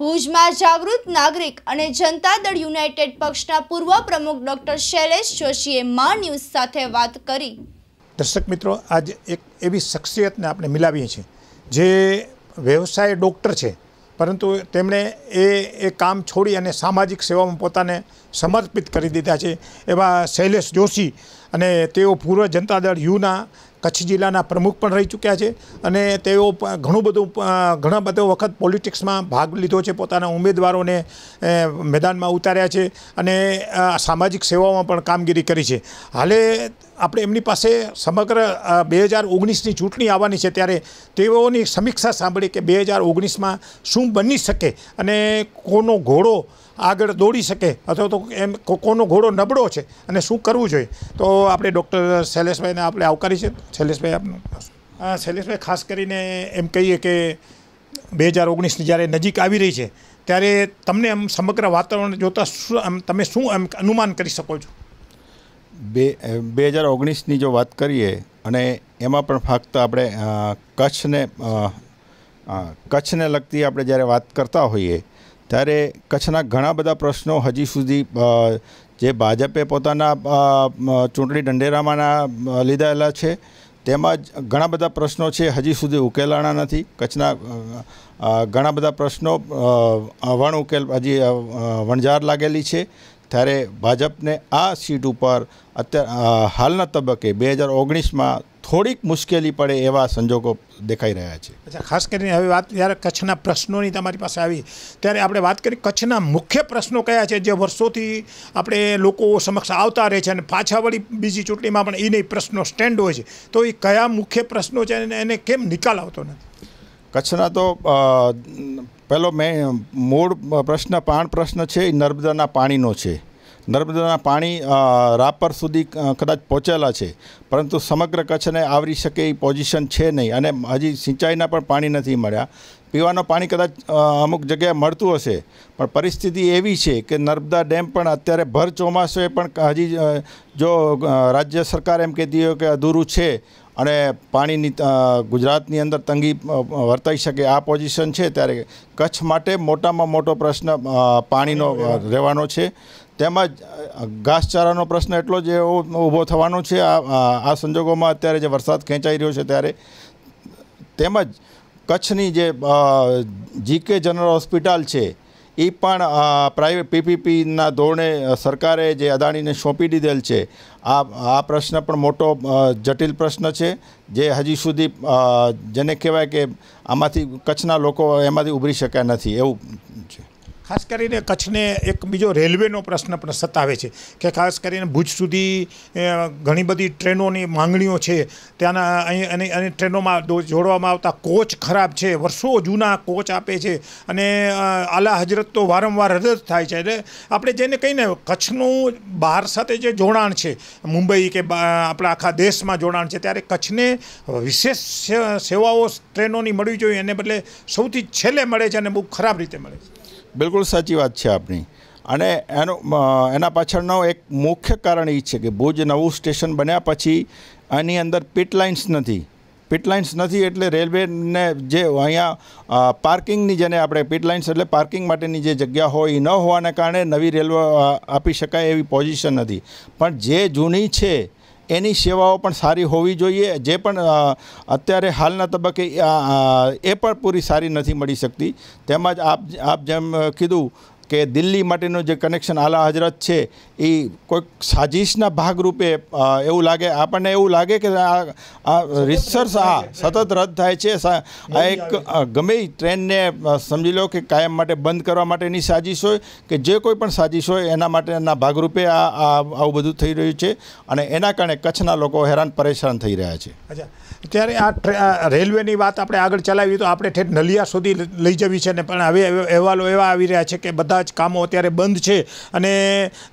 ભુજમાં જાગૃત નાગરિક અને જનતા દળ યુનાઇટેડ પક્ષના પૂર્વ પ્રમુખ ડોક્ટર શૈલેષ જોશીએ મા ન્યૂઝ સાથે વાત કરી દર્શક મિત્રો આજે એક એવી શખ્સિયતને આપણે મિલાવીએ છીએ જે વ્યવસાય ડૉક્ટર છે પરંતુ તેમણે એ એ કામ છોડી અને સામાજિક સેવામાં પોતાને સમર્પિત કરી દીધા છે એવા શૈલેષ જોશી અને તેઓ પૂર્વ જનતા દળ યુના કચ્છ જિલ્લાના પ્રમુખ પણ રહી ચૂક્યા છે અને તેઓ ઘણું બધું ઘણા બધો વખત પોલિટિક્સમાં ભાગ લીધો છે પોતાના ઉમેદવારોને મેદાનમાં ઉતાર્યા છે અને સામાજિક સેવાઓમાં પણ કામગીરી કરી છે હાલે આપણે એમની પાસે સમગ્ર બે હજાર ઓગણીસની ચૂંટણી આવવાની છે ત્યારે તેઓની સમીક્ષા સાંભળી કે બે હજાર ઓગણીસમાં શું બની શકે અને કોનો ઘોડો આગળ દોડી શકે અથવા તો એમ કોનો ઘોડો નબળો છે અને શું કરવું જોઈએ તો આપણે ડૉક્ટર શૈલેષભાઈને આપણે આવકારી છે શૈલેષભાઈ આપનું હા શૈલેષભાઈ ખાસ કરીને એમ કહીએ કે બે હજાર ઓગણીસની જ્યારે નજીક આવી રહી છે ત્યારે તમને એમ સમગ્ર વાતાવરણ જોતાં તમે શું એમ અનુમાન કરી શકો છો બે બે હજાર ઓગણીસની જો વાત કરીએ અને એમાં પણ ફક્ત આપણે કચ્છને કચ્છને લગતી આપણે જ્યારે વાત કરતા હોઈએ ત્યારે કચ્છના ઘણા બધા પ્રશ્નો હજી સુધી જે ભાજપે પોતાના ચૂંટણી ઢંઢેરામાંના લીધેલા છે તેમજ ઘણા બધા પ્રશ્નો છે હજી સુધી ઉકેલાણા નથી કચ્છના ઘણા બધા પ્રશ્નો વણ ઉકેલ હજી વણઝાર લાગેલી છે ત્યારે ભાજપને આ સીટ ઉપર અત્યારે હાલના તબક્કે બે હજાર ઓગણીસમાં થોડીક મુશ્કેલી પડે એવા સંજોગો દેખાઈ રહ્યા છે અચ્છા ખાસ કરીને હવે વાત જ્યારે કચ્છના પ્રશ્નોની તમારી પાસે આવી ત્યારે આપણે વાત કરી કચ્છના મુખ્ય પ્રશ્નો કયા છે જે વર્ષોથી આપણે લોકો સમક્ષ આવતા રહે છે અને પાછા વળી બીજી ચૂંટણીમાં પણ એને પ્રશ્નો સ્ટેન્ડ હોય છે તો એ કયા મુખ્ય પ્રશ્નો છે અને એને કેમ નિકાલ આવતો નથી કચ્છના તો પહેલો મેં મૂળ પ્રશ્ન પાણ પ્રશ્ન છે એ નર્મદાના પાણીનો છે નર્મદાના પાણી રાપર સુધી કદાચ પહોંચેલા છે પરંતુ સમગ્ર કચ્છને આવરી શકે એ પોઝિશન છે નહીં અને હજી સિંચાઈના પણ પાણી નથી મળ્યા પીવાનું પાણી કદાચ અમુક જગ્યાએ મળતું હશે પણ પરિસ્થિતિ એવી છે કે નર્મદા ડેમ પણ અત્યારે ભર ચોમાસુએ પણ હજી જો રાજ્ય સરકાર એમ કહેતી હોય કે અધૂરું છે અને પાણીની ગુજરાતની અંદર તંગી વર્તાઈ શકે આ પોઝિશન છે ત્યારે કચ્છ માટે મોટામાં મોટો પ્રશ્ન પાણીનો રહેવાનો છે તેમજ ઘાસચારાનો પ્રશ્ન એટલો જ ઊભો થવાનો છે આ આ સંજોગોમાં અત્યારે જે વરસાદ ખેંચાઈ રહ્યો છે ત્યારે તેમજ કચ્છની જે જીકે જનરલ હોસ્પિટલ છે એ પણ પ્રાઇવેટ પીપીપીના ધોરણે સરકારે જે અદાણીને સોંપી દીધેલ છે આ આ પ્રશ્ન પણ મોટો જટિલ પ્રશ્ન છે જે હજી સુધી જેને કહેવાય કે આમાંથી કચ્છના લોકો એમાંથી ઉભરી શક્યા નથી એવું છે ખાસ કરીને કચ્છને એક બીજો રેલવેનો પ્રશ્ન પણ સતાવે છે કે ખાસ કરીને ભુજ સુધી ઘણી બધી ટ્રેનોની માંગણીઓ છે ત્યાંના અહીં અને ટ્રેનોમાં જોડવામાં આવતા કોચ ખરાબ છે વર્ષો જૂના કોચ આપે છે અને આલા હજરત તો વારંવાર રદ થાય છે એટલે આપણે જેને કહીને કચ્છનું બહાર સાથે જે જોડાણ છે મુંબઈ કે આપણા આખા દેશમાં જોડાણ છે ત્યારે કચ્છને વિશેષ સેવાઓ ટ્રેનોની મળવી જોઈએ એને બદલે સૌથી છેલ્લે મળે છે અને બહુ ખરાબ રીતે મળે છે બિલકુલ સાચી વાત છે આપણી અને એનો એના પાછળનો એક મુખ્ય કારણ એ છે કે ભુજ નવું સ્ટેશન બન્યા પછી આની અંદર પીટ લાઇન્સ નથી પીટ લાઇન્સ નથી એટલે રેલવેને જે અહીંયા પાર્કિંગની જેને આપણે પીટ લાઇન્સ એટલે પાર્કિંગ માટેની જે જગ્યા હોય એ ન હોવાને કારણે નવી રેલવે આપી શકાય એવી પોઝિશન નથી પણ જે જૂની છે એની સેવાઓ પણ સારી હોવી જોઈએ જે પણ અત્યારે હાલના તબક્કે એ પણ પૂરી સારી નથી મળી શકતી તેમજ આપ આપ જેમ કીધું કે દિલ્હી માટેનું જે કનેક્શન આલા હજરત છે એ કોઈક સાજિશના ભાગરૂપે એવું લાગે આપણને એવું લાગે કે આ રિસર્ચ આ સતત રદ થાય છે આ એક ગમે ટ્રેનને સમજી લો કે કાયમ માટે બંધ કરવા માટેની સાજિશ હોય કે જે કોઈ પણ સાજિશ હોય એના માટેના ભાગરૂપે આ આવું બધું થઈ રહ્યું છે અને એના કારણે કચ્છના લોકો હેરાન પરેશાન થઈ રહ્યા છે ત્યારે આ રેલવેની વાત આપણે આગળ ચલાવી તો આપણે ઠેઠ નલિયા સુધી લઈ જવી છે ને પણ હવે અહેવાલો એવા આવી રહ્યા છે કે બધા બધા કામો અત્યારે બંધ છે અને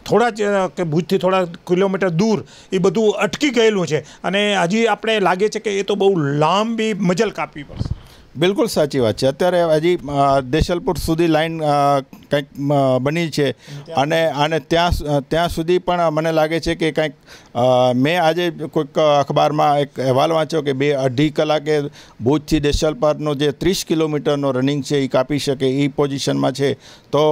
થોડા જ કે ભુજથી થોડા કિલોમીટર દૂર એ બધું અટકી ગયેલું છે અને હજી આપણે લાગે છે કે એ તો બહુ લાંબી મજલ કાપવી પડશે બિલકુલ સાચી વાત છે અત્યારે હજી દેશલપુર સુધી લાઈન કંઈક બની છે અને અને ત્યાં ત્યાં સુધી પણ મને લાગે છે કે કંઈક મેં આજે કોઈક અખબારમાં એક અહેવાલ વાંચ્યો કે બે અઢી કલાકે ભુજથી દેશલ જે ત્રીસ કિલોમીટરનો રનિંગ છે એ કાપી શકે એ પોઝિશનમાં છે તો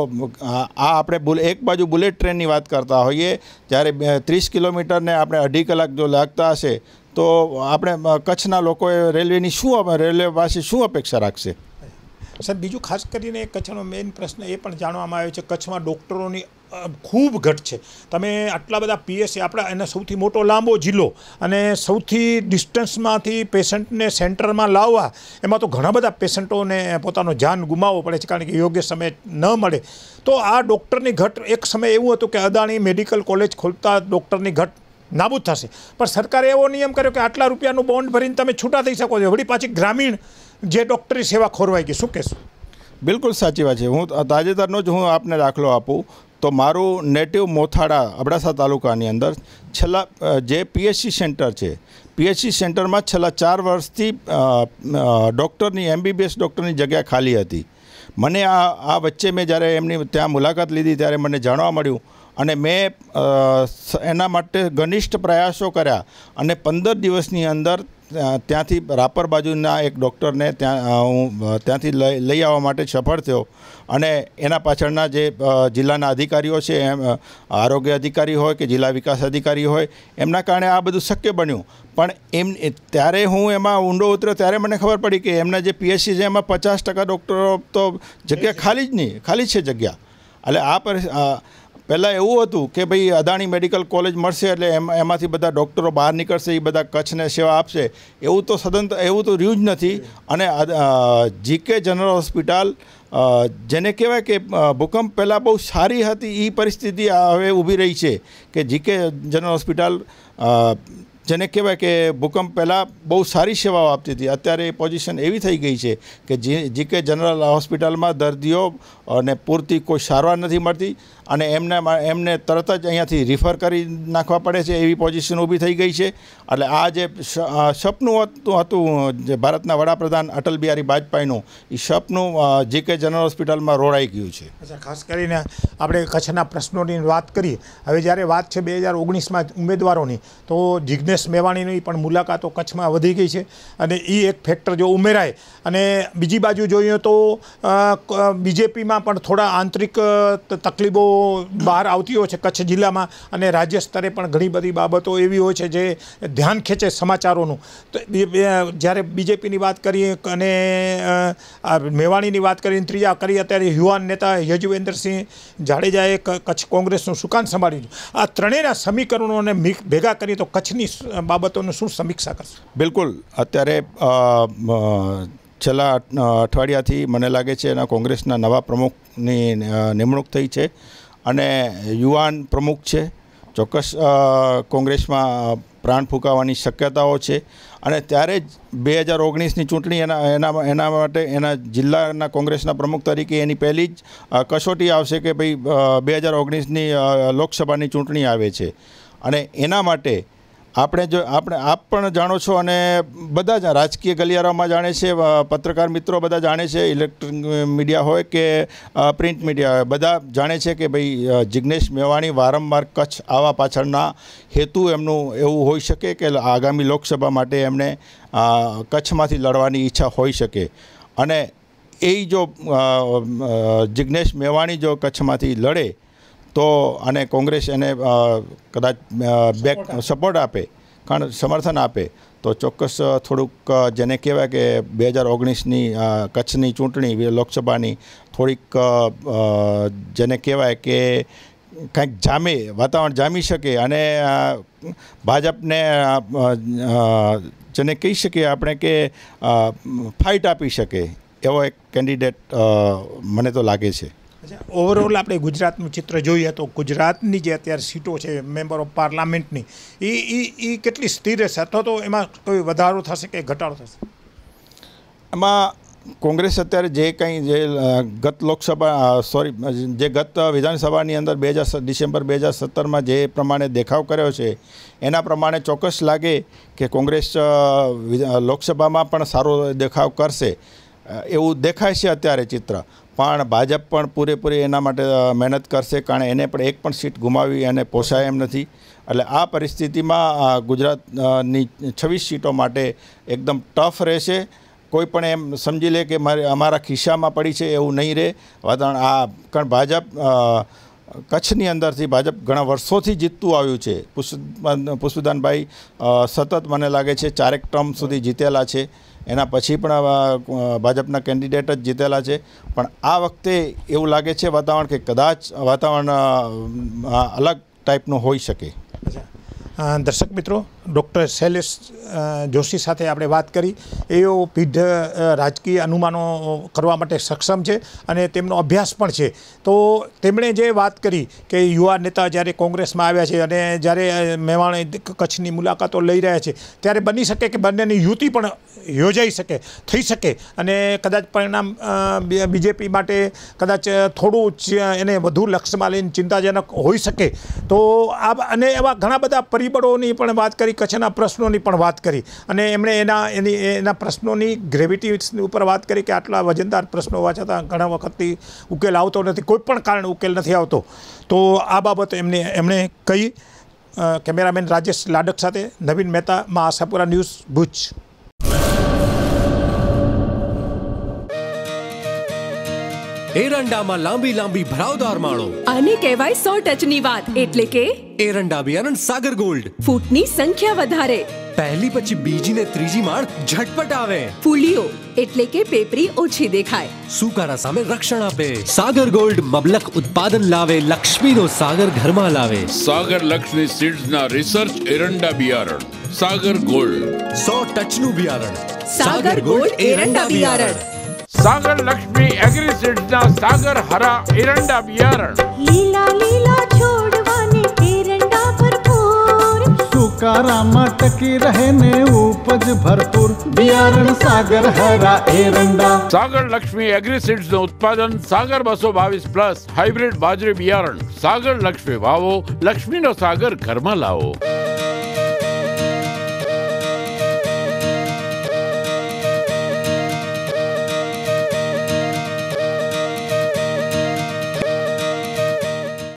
આ આપણે એક બાજુ બુલેટ ટ્રેનની વાત કરતા હોઈએ જ્યારે ત્રીસ કિલોમીટરને આપણે અઢી કલાક જો લાગતા હશે તો આપણે કચ્છના લોકોએ રેલવેની શું રેલવે રેલવેવાસી શું અપેક્ષા રાખશે સર બીજું ખાસ કરીને કચ્છનો મેઇન પ્રશ્ન એ પણ જાણવામાં આવ્યો છે કચ્છમાં ડૉક્ટરોની ખૂબ ઘટ છે તમે આટલા બધા પીએસસી આપણા એનો સૌથી મોટો લાંબો જિલ્લો અને સૌથી ડિસ્ટન્સમાંથી પેશન્ટને સેન્ટરમાં લાવવા એમાં તો ઘણા બધા પેશન્ટોને પોતાનો જાન ગુમાવવો પડે છે કારણ કે યોગ્ય સમય ન મળે તો આ ડૉક્ટરની ઘટ એક સમય એવું હતું કે અદાણી મેડિકલ કોલેજ ખોલતા ડૉક્ટરની ઘટ નાબૂદ થશે પણ સરકારે એવો નિયમ કર્યો કે આટલા રૂપિયાનું બોન્ડ ભરીને તમે છૂટા થઈ શકો છો વળી પાછી ગ્રામીણ જે ડૉક્ટરી સેવા ખોરવાઈ ગઈ શું કહેશું બિલકુલ સાચી વાત છે હું તાજેતરનો જ હું આપને દાખલો આપું તો મારું નેટિવ મોથાડા અબડાસા તાલુકાની અંદર છેલ્લા જે પીએચસી સેન્ટર છે પીએચસી સેન્ટરમાં છેલ્લા ચાર વર્ષથી ડૉક્ટરની એમબીબીએસ ડૉક્ટરની જગ્યા ખાલી હતી મને આ આ વચ્ચે મેં જ્યારે એમની ત્યાં મુલાકાત લીધી ત્યારે મને જાણવા મળ્યું અને મેં એના માટે ઘનિષ્ઠ પ્રયાસો કર્યા અને પંદર દિવસની અંદર ત્યાંથી રાપર બાજુના એક ડૉક્ટરને ત્યાં હું ત્યાંથી લઈ આવવા માટે સફળ થયો અને એના પાછળના જે જિલ્લાના અધિકારીઓ છે એમ આરોગ્ય અધિકારી હોય કે જિલ્લા વિકાસ અધિકારી હોય એમના કારણે આ બધું શક્ય બન્યું પણ એમ ત્યારે હું એમાં ઊંડો ઉતર્યો ત્યારે મને ખબર પડી કે એમના જે પીએચસી છે એમાં પચાસ ટકા ડૉક્ટરો તો જગ્યા ખાલી જ નહીં ખાલી છે જગ્યા એટલે આ પર પહેલાં એવું હતું કે ભાઈ અદાણી મેડિકલ કોલેજ મળશે એટલે એમાંથી બધા ડૉક્ટરો બહાર નીકળશે એ બધા કચ્છને સેવા આપશે એવું તો સદન એવું તો રહ્યું જ નથી અને જીકે જનરલ હોસ્પિટલ જેને કહેવાય કે ભૂકંપ પહેલાં બહુ સારી હતી એ પરિસ્થિતિ હવે ઊભી રહી છે કે જીકે જનરલ હોસ્પિટલ જેને કહેવાય કે ભૂકંપ પહેલાં બહુ સારી સેવાઓ આપતી હતી અત્યારે એ પોઝિશન એવી થઈ ગઈ છે કે જે જીકે જનરલ હોસ્પિટલમાં દર્દીઓ અને પૂરતી કોઈ સારવાર નથી મળતી અને એમને એમને તરત જ અહીંયાથી રિફર કરી નાખવા પડે છે એવી પોઝિશન ઊભી થઈ ગઈ છે એટલે આ જે સપનું હતું હતું જે ભારતના વડાપ્રધાન અટલ બિહારી વાજપેયીનું એ સપનું જે કે જનરલ હોસ્પિટલમાં રોડાઈ ગયું છે અચ્છા ખાસ કરીને આપણે કચ્છના પ્રશ્નોની વાત કરીએ હવે જ્યારે વાત છે બે હજાર ઓગણીસમાં ઉમેદવારોની તો જિજ્ઞેશ મેવાણીની પણ મુલાકાતો કચ્છમાં વધી ગઈ છે અને એ એક ફેક્ટર જો ઉમેરાય અને બીજી બાજુ જોઈએ તો બીજેપીમાં પણ થોડા આંતરિક તકલીફો બહાર આવતી હોય છે કચ્છ જિલ્લામાં અને રાજ્ય સ્તરે પણ ઘણી બધી બાબતો એવી હોય છે જે ધ્યાન ખેંચે સમાચારોનું તો જ્યારે બીજેપીની વાત કરીએ અને મેવાણીની વાત કરીને ત્રીજા કરી અત્યારે યુવાન નેતા યજુવેન્દ્રસિંહ જાડેજાએ કચ્છ કોંગ્રેસનું સુકાન સંભાળ્યું આ ત્રણેયના સમીકરણોને ભેગા કરીએ તો કચ્છની બાબતોનું શું સમીક્ષા કરશે બિલકુલ અત્યારે છેલ્લા અઠવાડિયાથી મને લાગે છે એના કોંગ્રેસના નવા પ્રમુખની નિમણૂક થઈ છે અને યુવાન પ્રમુખ છે ચોક્કસ કોંગ્રેસમાં પ્રાણ ફૂંકાવાની શક્યતાઓ છે અને ત્યારે જ બે હજાર ઓગણીસની ચૂંટણી એના એના એના માટે એના જિલ્લાના કોંગ્રેસના પ્રમુખ તરીકે એની પહેલી જ કસોટી આવશે કે ભાઈ બે હજાર ઓગણીસની લોકસભાની ચૂંટણી આવે છે અને એના માટે આપણે જો આપણે આપ પણ જાણો છો અને બધા જ રાજકીય ગલિયારામાં જાણે છે પત્રકાર મિત્રો બધા જાણે છે ઇલેક્ટ્રિક મીડિયા હોય કે પ્રિન્ટ મીડિયા હોય બધા જાણે છે કે ભાઈ જિગ્નેશ મેવાણી વારંવાર કચ્છ આવા પાછળના હેતુ એમનું એવું હોઈ શકે કે આગામી લોકસભા માટે એમને કચ્છમાંથી લડવાની ઈચ્છા હોઈ શકે અને એ જો જિગ્નેશ મેવાણી જો કચ્છમાંથી લડે તો અને કોંગ્રેસ એને કદાચ બેક સપોર્ટ આપે કારણ સમર્થન આપે તો ચોક્કસ થોડુંક જેને કહેવાય કે બે હજાર ઓગણીસની કચ્છની ચૂંટણી લોકસભાની થોડીક જેને કહેવાય કે કંઈક જામે વાતાવરણ જામી શકે અને ભાજપને જેને કહી શકીએ આપણે કે ફાઇટ આપી શકે એવો એક કેન્ડિડેટ મને તો લાગે છે ઓવરઓલ આપણે ગુજરાતનું ચિત્ર જોઈએ તો ગુજરાતની જે અત્યારે સીટો છે મેમ્બર ઓફ પાર્લામેન્ટની એ એ એ કેટલી સ્થિર રહેશે અથવા તો એમાં કોઈ વધારો થશે કે ઘટાડો થશે એમાં કોંગ્રેસ અત્યારે જે કંઈ જે ગત લોકસભા સોરી જે ગત વિધાનસભાની અંદર બે હજાર ડિસેમ્બર બે હજાર સત્તરમાં જે પ્રમાણે દેખાવ કર્યો છે એના પ્રમાણે ચોક્કસ લાગે કે કોંગ્રેસ લોકસભામાં પણ સારો દેખાવ કરશે એવું દેખાય છે અત્યારે ચિત્ર પણ ભાજપ પણ પૂરેપૂરી એના માટે મહેનત કરશે કારણ એને પણ એક પણ સીટ ગુમાવી અને પોસાય એમ નથી એટલે આ પરિસ્થિતિમાં ગુજરાતની છવ્વીસ સીટો માટે એકદમ ટફ રહેશે કોઈ પણ એમ સમજી લે કે મારે અમારા ખિસ્સામાં પડી છે એવું નહીં રહે વાતાવરણ આ કારણ ભાજપ કચ્છની અંદરથી ભાજપ ઘણા વર્ષોથી જીતતું આવ્યું છે પુષ્પ પુષ્પદાનભાઈ સતત મને લાગે છે ચારેક ટર્મ સુધી જીતેલા છે એના પછી પણ ભાજપના કેન્ડિડેટ જ જીતેલા છે પણ આ વખતે એવું લાગે છે વાતાવરણ કે કદાચ વાતાવરણ અલગ ટાઈપનું હોઈ શકે દર્શક મિત્રો ડૉક્ટર શૈલેષ જોશી સાથે આપણે વાત કરી એઓ પીઢ રાજકીય અનુમાનો કરવા માટે સક્ષમ છે અને તેમનો અભ્યાસ પણ છે તો તેમણે જે વાત કરી કે યુવા નેતા જ્યારે કોંગ્રેસમાં આવ્યા છે અને જ્યારે મહેમાણ કચ્છની મુલાકાતો લઈ રહ્યા છે ત્યારે બની શકે કે બંનેની યુતિ પણ યોજાઈ શકે થઈ શકે અને કદાચ પરિણામ બીજેપી માટે કદાચ થોડું એને વધુ લક્ષ્યમાં લઈને ચિંતાજનક હોઈ શકે તો આ અને એવા ઘણા બધા પરિબળોની પણ વાત કરી કરી કચ્છના પ્રશ્નોની પણ વાત કરી અને એમણે એના એની એના પ્રશ્નોની ગ્રેવિટી ઉપર વાત કરી કે આટલા વજનદાર પ્રશ્નો હોવા છતાં ઘણા વખતથી ઉકેલ આવતો નથી કોઈ પણ કારણે ઉકેલ નથી આવતો તો આ બાબત એમને એમણે કહી કેમેરામેન રાજેશ લાડક સાથે નવીન મહેતા મા આશાપુરા ન્યૂઝ ભુજ એરંડામાં લાંબી લાંબી ભરાવદાર માળો આને કહેવાય સો ટચની વાત એટલે કે એરંડા બિયારણ સાગર ગોલ્ડ ફૂટની સંખ્યા વધારે પહેલી પછી બીજી ને ત્રીજી માળ ઝટપટ આવે ફૂલીઓ એટલે કે પેપરી ઓછી દેખાય સુકારા સામે રક્ષણ આપે સાગર ગોલ્ડ મબલક ઉત્પાદન લાવે લક્ષ્મીનો સાગર ઘરમાં લાવે સાગર લક્ષ્મી સીડ્સ ના રિસર્ચ એરંડા બિયારણ સાગર ગોલ્ડ સો ટચનું બિયારણ સાગર ગોલ્ડ એરંડા બિયારણ સાગર લક્ષ્મી એગ્રીસીડ્સ ના સાગર હરા એરંડા બિયારણ લીલા લીલા છોડવાને એરંડા ભરપૂર સુકારામાં ટકી રહે ને ઉપજ ભરપૂર બિયારણ સાગર હરા એરંડા સાગર લક્ષ્મી એગ્રીસીડ્સ નું ઉત્પાદન સાગર બસો બાવીસ પ્લસ હાઇબ્રિડ બાજરી બિયારણ સાગર લક્ષ્મી વાવો લક્ષ્મીનો સાગર ઘરમાં લાવો